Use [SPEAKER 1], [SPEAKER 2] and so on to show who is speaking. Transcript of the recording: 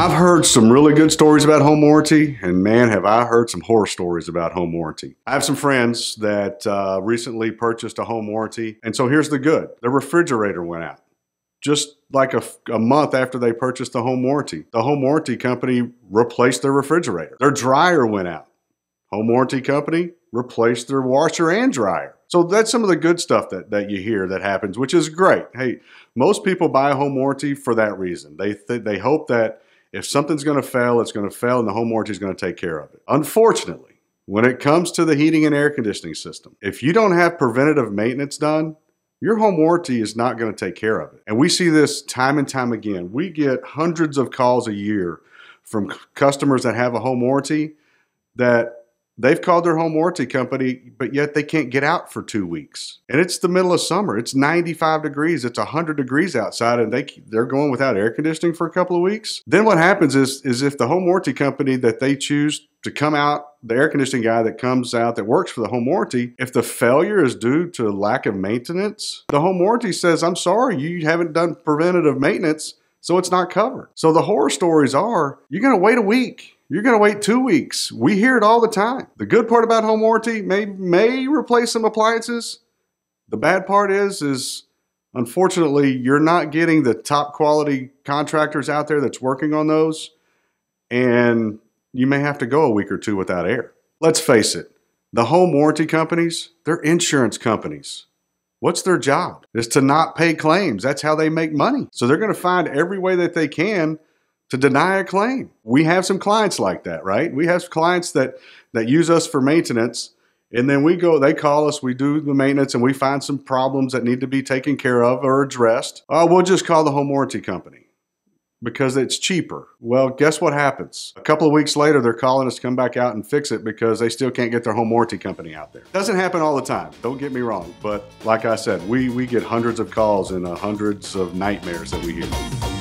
[SPEAKER 1] I've heard some really good stories about home warranty, and man, have I heard some horror stories about home warranty. I have some friends that uh, recently purchased a home warranty, and so here's the good their refrigerator went out. Just like a, a month after they purchased the home warranty, the home warranty company replaced their refrigerator. Their dryer went out. Home warranty company replaced their washer and dryer. So that's some of the good stuff that, that you hear that happens, which is great. Hey, most people buy a home warranty for that reason. They th they hope that if something's going to fail, it's going to fail, and the home warranty is going to take care of it. Unfortunately, when it comes to the heating and air conditioning system, if you don't have preventative maintenance done, your home warranty is not going to take care of it. And we see this time and time again. We get hundreds of calls a year from customers that have a home warranty that They've called their home warranty company, but yet they can't get out for two weeks. And it's the middle of summer. It's 95 degrees. It's 100 degrees outside, and they they're going without air conditioning for a couple of weeks. Then what happens is is if the home warranty company that they choose to come out, the air conditioning guy that comes out that works for the home warranty, if the failure is due to lack of maintenance, the home warranty says, "I'm sorry, you haven't done preventative maintenance." So it's not covered. So the horror stories are you're going to wait a week you're going to wait two weeks. We hear it all the time. The good part about home warranty may may replace some appliances. The bad part is is unfortunately you're not getting the top quality contractors out there that's working on those, and you may have to go a week or two without air. Let's face it, the home warranty companies they're insurance companies. What's their job? Is to not pay claims. That's how they make money. So they're going to find every way that they can to deny a claim. We have some clients like that, right? We have clients that that use us for maintenance and then we go they call us we do the maintenance and we find some problems that need to be taken care of or addressed Oh, we'll just call the home warranty company because it's cheaper well guess what happens a couple of weeks later they're calling us to come back out and fix it because they still can't get their home warranty company out there doesn't happen all the time don't get me wrong but like i said we, we get hundreds of calls and uh, hundreds of nightmares that we hear